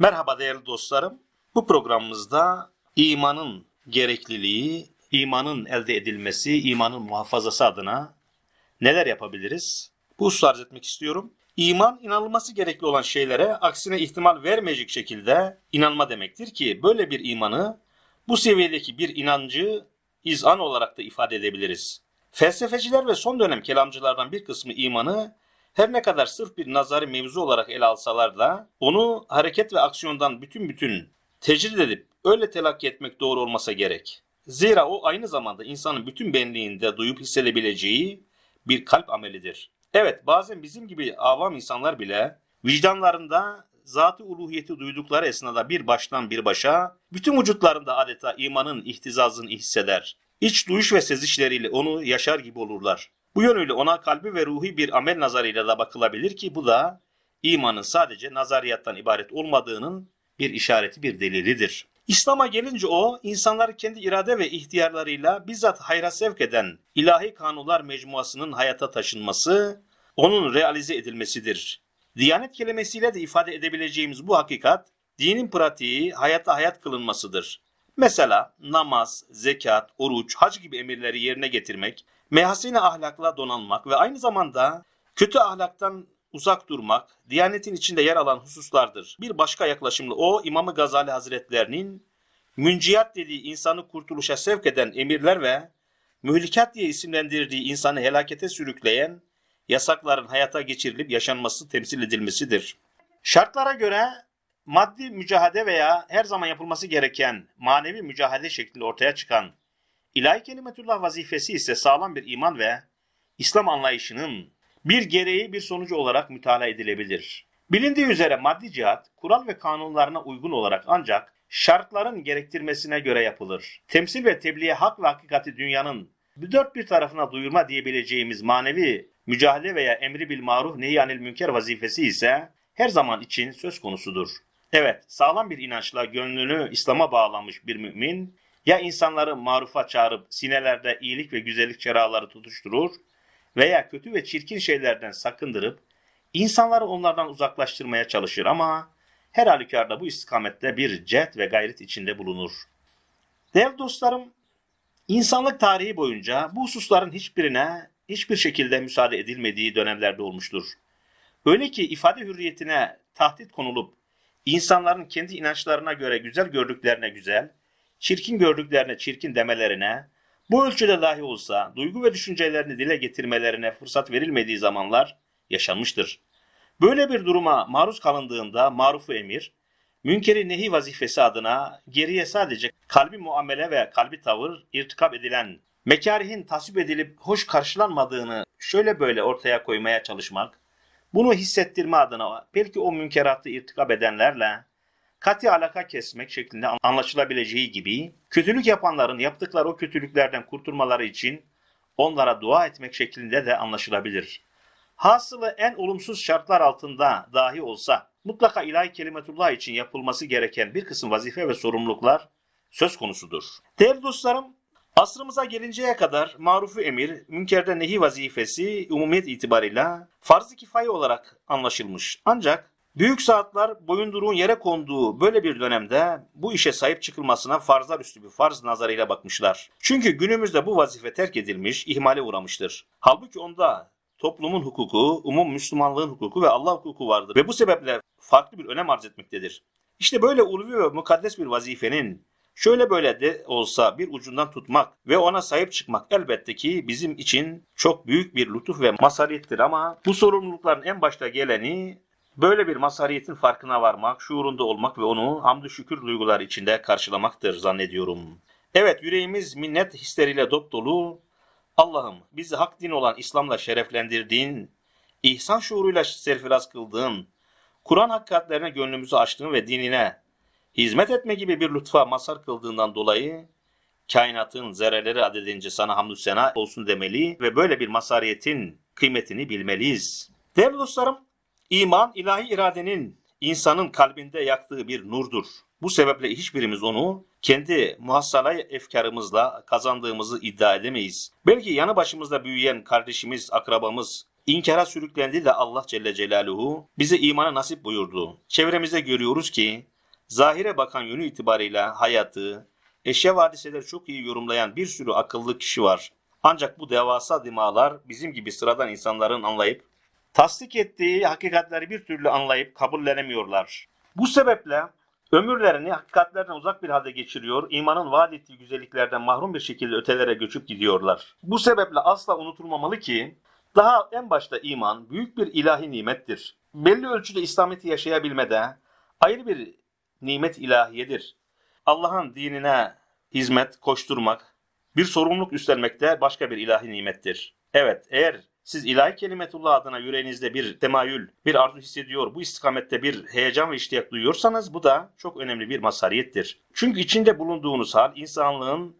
Merhaba değerli dostlarım. Bu programımızda imanın gerekliliği, imanın elde edilmesi, imanın muhafazası adına neler yapabiliriz? Bu hususu arz etmek istiyorum. İman inanılması gerekli olan şeylere aksine ihtimal vermeyecek şekilde inanma demektir ki böyle bir imanı bu seviyedeki bir inancı izan olarak da ifade edebiliriz. Felsefeciler ve son dönem kelamcılardan bir kısmı imanı her ne kadar sırf bir nazarı mevzu olarak ele alsalar da onu hareket ve aksiyondan bütün bütün tecrid edip öyle telakki etmek doğru olmasa gerek. Zira o aynı zamanda insanın bütün benliğinde duyup hissedebileceği bir kalp amelidir. Evet bazen bizim gibi avam insanlar bile vicdanlarında zat-ı uluhiyeti duydukları esnada bir baştan bir başa bütün vücutlarında adeta imanın ihtizazını hisseder. İç duyuş ve sezişleriyle onu yaşar gibi olurlar. Bu yönüyle ona kalbi ve ruhi bir amel nazarıyla da bakılabilir ki bu da imanın sadece nazariyattan ibaret olmadığının bir işareti bir delilidir. İslam'a gelince o, insanları kendi irade ve ihtiyarlarıyla bizzat hayra sevk eden ilahi kanunlar mecmuasının hayata taşınması, onun realize edilmesidir. Diyanet kelimesiyle de ifade edebileceğimiz bu hakikat, dinin pratiği hayata hayat kılınmasıdır. Mesela namaz, zekat, oruç, hac gibi emirleri yerine getirmek, mehasine ahlakla donanmak ve aynı zamanda kötü ahlaktan uzak durmak, diyanetin içinde yer alan hususlardır. Bir başka yaklaşımlı o, İmam-ı Gazali Hazretlerinin münciyat dediği insanı kurtuluşa sevk eden emirler ve mühlikat diye isimlendirdiği insanı helakete sürükleyen yasakların hayata geçirilip yaşanması temsil edilmesidir. Şartlara göre maddi mücahade veya her zaman yapılması gereken manevi mücahade şeklinde ortaya çıkan ilahi kelimetullah vazifesi ise sağlam bir iman ve İslam anlayışının bir gereği bir sonucu olarak mütalaa edilebilir. Bilindiği üzere maddi cihat, kural ve kanunlarına uygun olarak ancak şartların gerektirmesine göre yapılır. Temsil ve tebliğe hak ve hakikati dünyanın dört bir tarafına duyurma diyebileceğimiz manevi mücadele veya emri bil maruf nehi anil münker vazifesi ise her zaman için söz konusudur. Evet, sağlam bir inançla gönlünü İslam'a bağlamış bir mümin, ya insanları marufa çağırıp sinelerde iyilik ve güzellik çeraları tutuşturur veya kötü ve çirkin şeylerden sakındırıp insanları onlardan uzaklaştırmaya çalışır ama her halükarda bu istikamette bir cet ve gayret içinde bulunur. Değerli dostlarım, insanlık tarihi boyunca bu hususların hiçbirine hiçbir şekilde müsaade edilmediği dönemlerde olmuştur. Öyle ki ifade hürriyetine tahdit konulup insanların kendi inançlarına göre güzel gördüklerine güzel, çirkin gördüklerine çirkin demelerine, bu ölçüde dahi olsa duygu ve düşüncelerini dile getirmelerine fırsat verilmediği zamanlar yaşanmıştır. Böyle bir duruma maruz kalındığında marufu emir, münkeri nehi vazifesi adına geriye sadece kalbi muamele ve kalbi tavır irtikap edilen, mekarihin tasvip edilip hoş karşılanmadığını şöyle böyle ortaya koymaya çalışmak, bunu hissettirme adına belki o münkeratı irtikap edenlerle kati alaka kesmek şeklinde anlaşılabileceği gibi kötülük yapanların yaptıkları o kötülüklerden kurtulmaları için onlara dua etmek şeklinde de anlaşılabilir. Hasılı en olumsuz şartlar altında dahi olsa mutlaka ilahi kelimetullah için yapılması gereken bir kısım vazife ve sorumluluklar söz konusudur. Değerli dostlarım Asrımıza gelinceye kadar marufu emir, münkerde nehi vazifesi umumiyet itibarıyla farz-ı kifayi olarak anlaşılmış. Ancak büyük saatler boyunduruğun yere konduğu böyle bir dönemde bu işe sahip çıkılmasına farzlar üstü bir farz nazarıyla bakmışlar. Çünkü günümüzde bu vazife terk edilmiş, ihmale uğramıştır. Halbuki onda toplumun hukuku, umum Müslümanlığın hukuku ve Allah hukuku vardır ve bu sebeple farklı bir önem arz etmektedir. İşte böyle ulvi ve mukaddes bir vazifenin Şöyle böyle de olsa bir ucundan tutmak ve ona sahip çıkmak elbette ki bizim için çok büyük bir lütuf ve masaliyettir ama bu sorumlulukların en başta geleni böyle bir masaliyetin farkına varmak, şuurunda olmak ve onu hamdü şükür duygular içinde karşılamaktır zannediyorum. Evet yüreğimiz minnet hisleriyle dop dolu. Allah'ım bizi hak din olan İslam'la şereflendirdiğin, ihsan şuuruyla serfiraz kıldığın, Kur'an hakikatlerine gönlümüzü açtığın ve dinine hizmet etme gibi bir lütfa mazhar kıldığından dolayı kainatın zerreleri adedince sana hamdü sena olsun demeli ve böyle bir masariyetin kıymetini bilmeliyiz. Değerli dostlarım, iman ilahi iradenin insanın kalbinde yaktığı bir nurdur. Bu sebeple hiçbirimiz onu kendi muhassalay efkarımızla kazandığımızı iddia edemeyiz. Belki yanı başımızda büyüyen kardeşimiz, akrabamız inkara sürüklendi de Allah Celle Celaluhu bize imana nasip buyurdu. Çevremizde görüyoruz ki Zahire bakan yönü itibarıyla hayatı, eşya vadiseleri çok iyi yorumlayan bir sürü akıllı kişi var. Ancak bu devasa dimalar bizim gibi sıradan insanların anlayıp, tasdik ettiği hakikatleri bir türlü anlayıp kabullenemiyorlar. Bu sebeple ömürlerini hakikatlerden uzak bir halde geçiriyor, imanın vaat ettiği güzelliklerden mahrum bir şekilde ötelere göçüp gidiyorlar. Bu sebeple asla unutulmamalı ki, daha en başta iman büyük bir ilahi nimettir. Belli ölçüde İslamiyet'i yaşayabilmede ayrı bir nimet ilahiyedir. Allah'ın dinine hizmet, koşturmak, bir sorumluluk üstlenmek de başka bir ilahi nimettir. Evet, eğer siz ilahi kelimetullah adına yüreğinizde bir temayül, bir arzu hissediyor, bu istikamette bir heyecan ve iştiyak duyuyorsanız bu da çok önemli bir mazhariyettir. Çünkü içinde bulunduğunuz hal insanlığın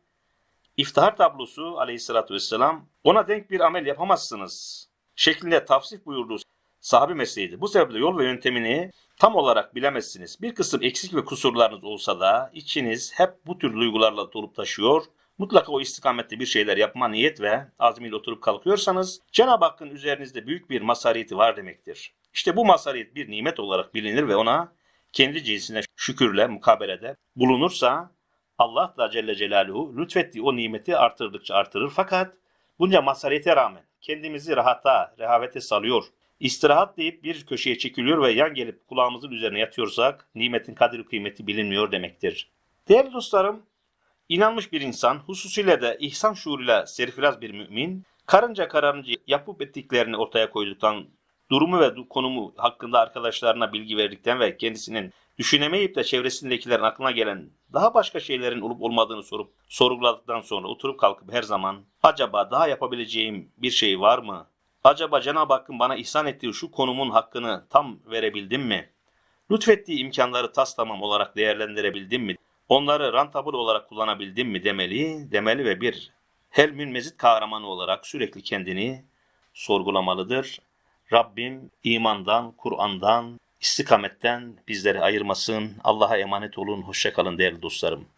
iftihar tablosu aleyhissalatü vesselam ona denk bir amel yapamazsınız şeklinde tavsif buyurduğu sahabi mesleğidir. Bu sebeple yol ve yöntemini tam olarak bilemezsiniz. Bir kısım eksik ve kusurlarınız olsa da içiniz hep bu tür duygularla dolup taşıyor. Mutlaka o istikamette bir şeyler yapma niyet ve azmiyle oturup kalkıyorsanız Cenab-ı Hakk'ın üzerinizde büyük bir masariyeti var demektir. İşte bu masariyet bir nimet olarak bilinir ve ona kendi cinsine şükürle mukabelede bulunursa Allah da Celle Celaluhu lütfettiği o nimeti artırdıkça artırır fakat bunca masariyete rağmen kendimizi rahata, rehavete salıyor İstirahat deyip bir köşeye çekiliyor ve yan gelip kulağımızın üzerine yatıyorsak nimetin kadri kıymeti bilinmiyor demektir. Değerli dostlarım, inanmış bir insan, hususiyle de ihsan şuuruyla serfiraz bir mümin, karınca karınca yapıp ettiklerini ortaya koyduktan, durumu ve konumu hakkında arkadaşlarına bilgi verdikten ve kendisinin düşünemeyip de çevresindekilerin aklına gelen daha başka şeylerin olup olmadığını sorup sorguladıktan sonra oturup kalkıp her zaman acaba daha yapabileceğim bir şey var mı? Acaba Cenab-ı Hakk'ın bana ihsan ettiği şu konumun hakkını tam verebildim mi? Lütfettiği imkanları tas tamam olarak değerlendirebildim mi? Onları rantabıl olarak kullanabildim mi demeli, demeli ve bir helmün mezit kahramanı olarak sürekli kendini sorgulamalıdır. Rabbim imandan, Kur'an'dan, istikametten bizleri ayırmasın. Allah'a emanet olun. Hoşçakalın değerli dostlarım.